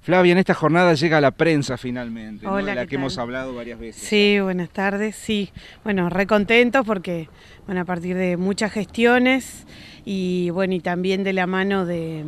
Flavia, en esta jornada llega la prensa finalmente, de la que hemos hablado varias veces. Sí, buenas tardes, sí. Bueno, recontentos porque, bueno, a partir de muchas gestiones y, bueno, y también de la mano de,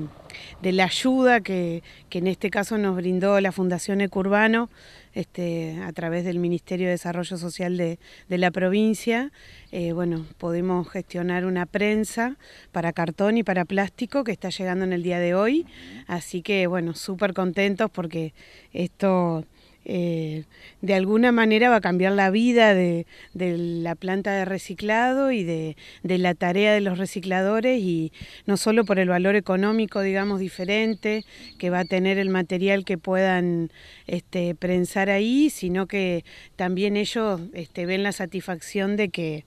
la ayuda que, que en este caso nos brindó la Fundación Ecurbano, este, a través del Ministerio de Desarrollo Social de, la provincia, eh, bueno, podemos gestionar una prensa para cartón y para plástico que está llegando en el día de hoy. Así que, bueno, súper contentos porque esto eh, de alguna manera va a cambiar la vida de, la planta de reciclado y de, la tarea de los recicladores y no solo por el valor económico, digamos, diferente que va a tener el material que puedan este, prensar ahí, sino que también ellos este, ven la satisfacción de que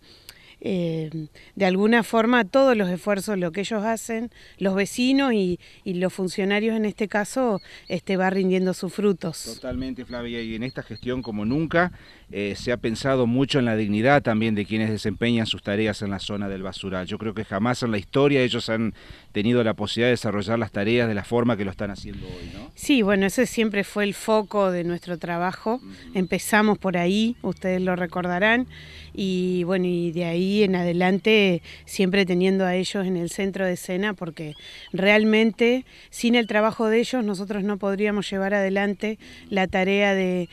eh, de alguna forma todos los esfuerzos, lo que ellos hacen, los vecinos y, los funcionarios en este caso, este, va rindiendo sus frutos. Totalmente, Flavia, y en esta gestión como nunca eh, se ha pensado mucho en la dignidad también de quienes desempeñan sus tareas en la zona del basural. Yo creo que jamás en la historia ellos han tenido la posibilidad de desarrollar las tareas de la forma que lo están haciendo hoy, ¿no? Sí, bueno, ese siempre fue el foco de nuestro trabajo. Empezamos por ahí, ustedes lo recordarán, y bueno, y de ahí en adelante, siempre teniendo a ellos en el centro de escena, porque realmente sin el trabajo de ellos nosotros no podríamos llevar adelante la tarea de,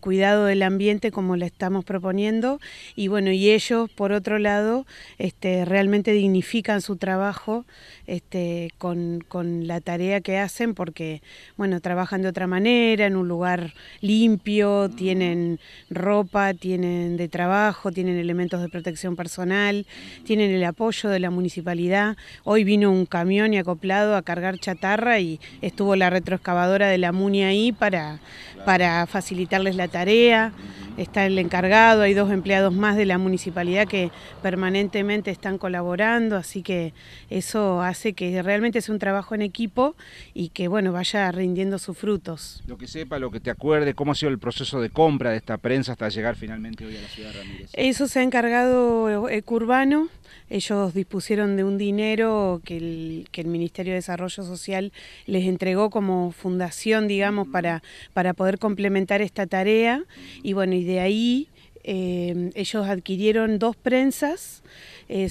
cuidado del ambiente como le estamos proponiendo. Y bueno, y ellos, por otro lado, este, realmente dignifican su trabajo este, con, con la tarea que hacen, porque bueno, trabajan de otra manera, en un lugar limpio, tienen ropa, tienen de trabajo, tienen elementos de protección personal personal, tienen el apoyo de la municipalidad. Hoy vino un camión y acoplado a cargar chatarra y estuvo la retroexcavadora de la MUNI ahí para, para facilitarles la tarea está el encargado, hay dos empleados más de la municipalidad que permanentemente están colaborando, así que eso hace que realmente sea un trabajo en equipo y que bueno, vaya rindiendo sus frutos. Lo que sepa, lo que te acuerde, cómo ha sido el proceso de compra de esta prensa hasta llegar finalmente hoy a la ciudad de Ramírez. Eso se ha encargado eh, urbano ellos dispusieron de un dinero que el, que Ministerio de Desarrollo Social les entregó como fundación, digamos, para, para poder complementar esta tarea y bueno, y de ahí eh, ellos adquirieron dos prensas,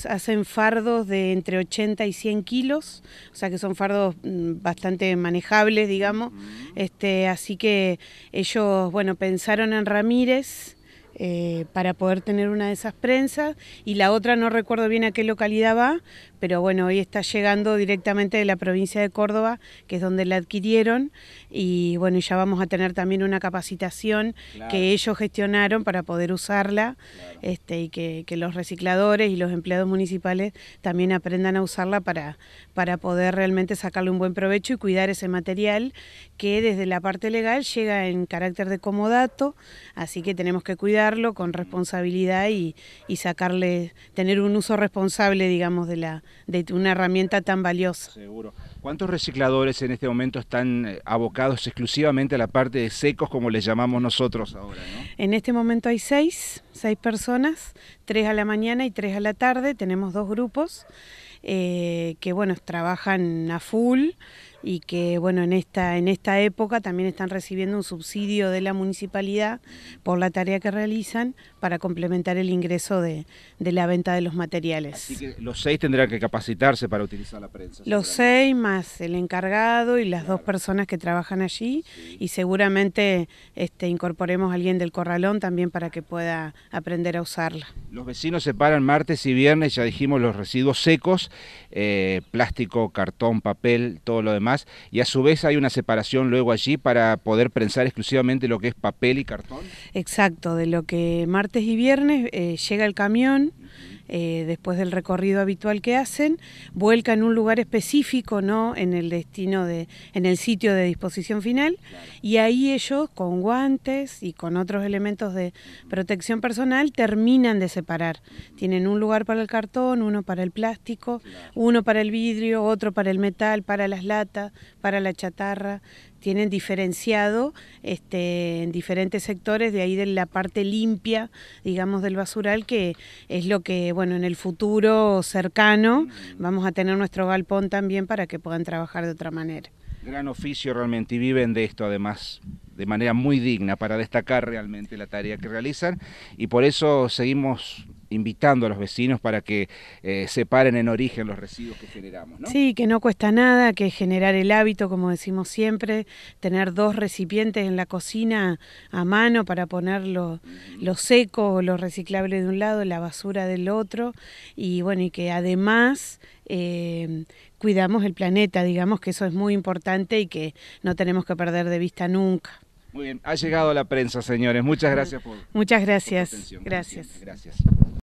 hacen fardos de entre 80 y 100 kilos, o sea que son fardos mm, bastante manejables, digamos. Este, así que ellos, bueno, pensaron en Ramírez eh, para poder tener una de esas prensas y la otra no recuerdo bien a qué localidad va, pero bueno, hoy está llegando directamente de la provincia de Córdoba, que es donde la adquirieron y bueno, ya vamos a tener también una capacitación que ellos gestionaron para poder usarla este, y que, los recicladores y los empleados municipales también aprendan a usarla para, para poder realmente sacarle un buen provecho y cuidar ese material que desde la parte legal llega en carácter de comodato, así que tenemos que cuidar con responsabilidad y, sacarle, tener un uso responsable, digamos, de, la, de una herramienta tan valiosa. Seguro. ¿Cuántos recicladores en este momento están eh, abocados exclusivamente a la parte de secos, como les llamamos nosotros ahora? En este momento hay seis, seis personas, tres a la mañana y tres a la tarde, tenemos dos grupos. Eh, que bueno, trabajan a full, y que bueno en esta en esta época también están recibiendo un subsidio de la municipalidad por la tarea que realizan para complementar el ingreso de, la venta de los materiales. Así que los seis tendrán que capacitarse para utilizar la prensa. Los seis más el encargado y las dos personas que trabajan allí y seguramente este, incorporemos a alguien del corralón también para que pueda aprender a usarla. Los vecinos separan martes y viernes, ya dijimos, los residuos secos, eh, plástico, cartón, papel, todo lo demás y a su vez hay una separación luego allí para poder prensar exclusivamente lo que es papel y cartón. Exacto, de lo que martes y viernes eh, llega el camión. Eh, después del recorrido habitual que hacen, vuelca en un lugar específico, ¿no? En el destino de, en el sitio de disposición final, y ahí ellos con guantes y con otros elementos de protección personal terminan de separar. Tienen un lugar para el cartón, uno para el plástico, uno para el vidrio, otro para el metal, para las latas, para la chatarra tienen diferenciado este, en diferentes sectores de ahí de la parte limpia, digamos, del basural, que es lo que bueno, en el futuro cercano vamos a tener nuestro galpón también para que puedan trabajar de otra manera. Gran oficio realmente y viven de esto además de manera muy digna para destacar realmente la tarea que realizan y por eso seguimos invitando a los vecinos para que eh, separen en origen los residuos que generamos. Sí, que no cuesta nada, que generar el hábito, como decimos siempre, tener dos recipientes en la cocina a mano para poner lo, seco o lo reciclable de un lado, la basura del otro, y bueno, y que además em, cuidamos el planeta, digamos que eso es muy importante y que no tenemos que perder de vista nunca. Muy bien, ha llegado la prensa, señores. Muchas gracias por. Muchas gracias. su atención. gracias. Gracias.